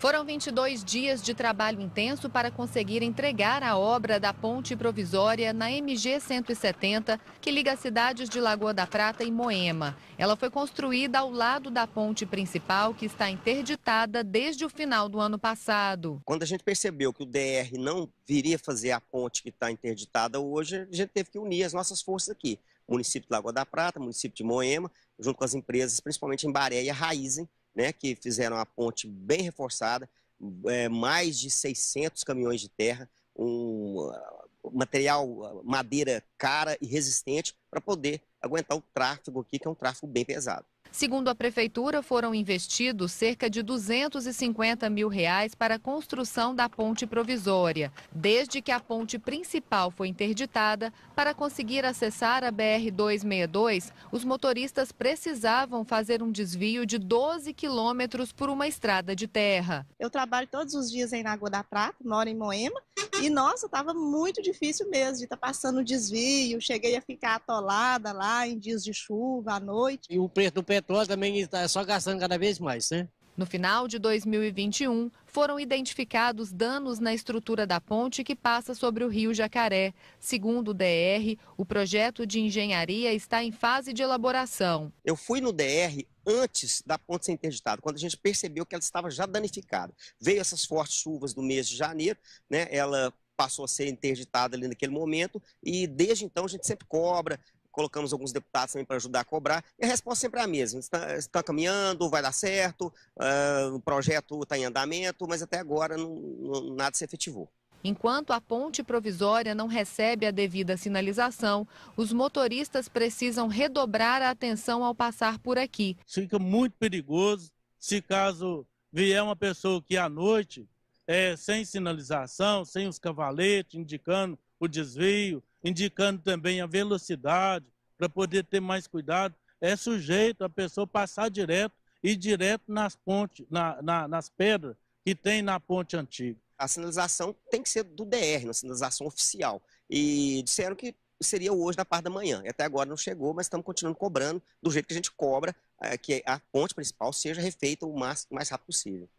Foram 22 dias de trabalho intenso para conseguir entregar a obra da ponte provisória na MG 170, que liga as cidades de Lagoa da Prata e Moema. Ela foi construída ao lado da ponte principal, que está interditada desde o final do ano passado. Quando a gente percebeu que o DR não viria fazer a ponte que está interditada hoje, a gente teve que unir as nossas forças aqui. Município de Lagoa da Prata, município de Moema, junto com as empresas, principalmente em Baré e Raizen, né, que fizeram a ponte bem reforçada, é, mais de 600 caminhões de terra, um uh, material, uh, madeira cara e resistente para poder aguentar o tráfego aqui, que é um tráfego bem pesado. Segundo a prefeitura, foram investidos cerca de 250 mil reais para a construção da ponte provisória, desde que a ponte principal foi interditada para conseguir acessar a BR 262, os motoristas precisavam fazer um desvio de 12 quilômetros por uma estrada de terra. Eu trabalho todos os dias em Lagoa da Prata, moro em Moema, e nossa, estava muito difícil mesmo de estar tá passando desvio. Cheguei a ficar atolada lá em dias de chuva à noite. E o preço do petróleo também está só gastando cada vez mais, né? No final de 2021, foram identificados danos na estrutura da ponte que passa sobre o rio Jacaré. Segundo o DR, o projeto de engenharia está em fase de elaboração. Eu fui no DR antes da ponte ser interditada, quando a gente percebeu que ela estava já danificada. Veio essas fortes chuvas do mês de janeiro, né? Ela passou a ser interditada ali naquele momento e desde então a gente sempre cobra, colocamos alguns deputados também para ajudar a cobrar, e a resposta sempre é a mesma, está, está caminhando, vai dar certo, uh, o projeto está em andamento, mas até agora não, não, nada se efetivou. Enquanto a ponte provisória não recebe a devida sinalização, os motoristas precisam redobrar a atenção ao passar por aqui. Fica muito perigoso se caso vier uma pessoa que à noite, é, sem sinalização, sem os cavaletes indicando o desvio, indicando também a velocidade, para poder ter mais cuidado. É sujeito a pessoa passar direto e direto nas pontes, na, na, nas pedras que tem na ponte antiga. A sinalização tem que ser do DR, na né? sinalização oficial. E disseram que seria hoje na parte da manhã. E até agora não chegou, mas estamos continuando cobrando do jeito que a gente cobra é, que a ponte principal seja refeita o mais, mais rápido possível.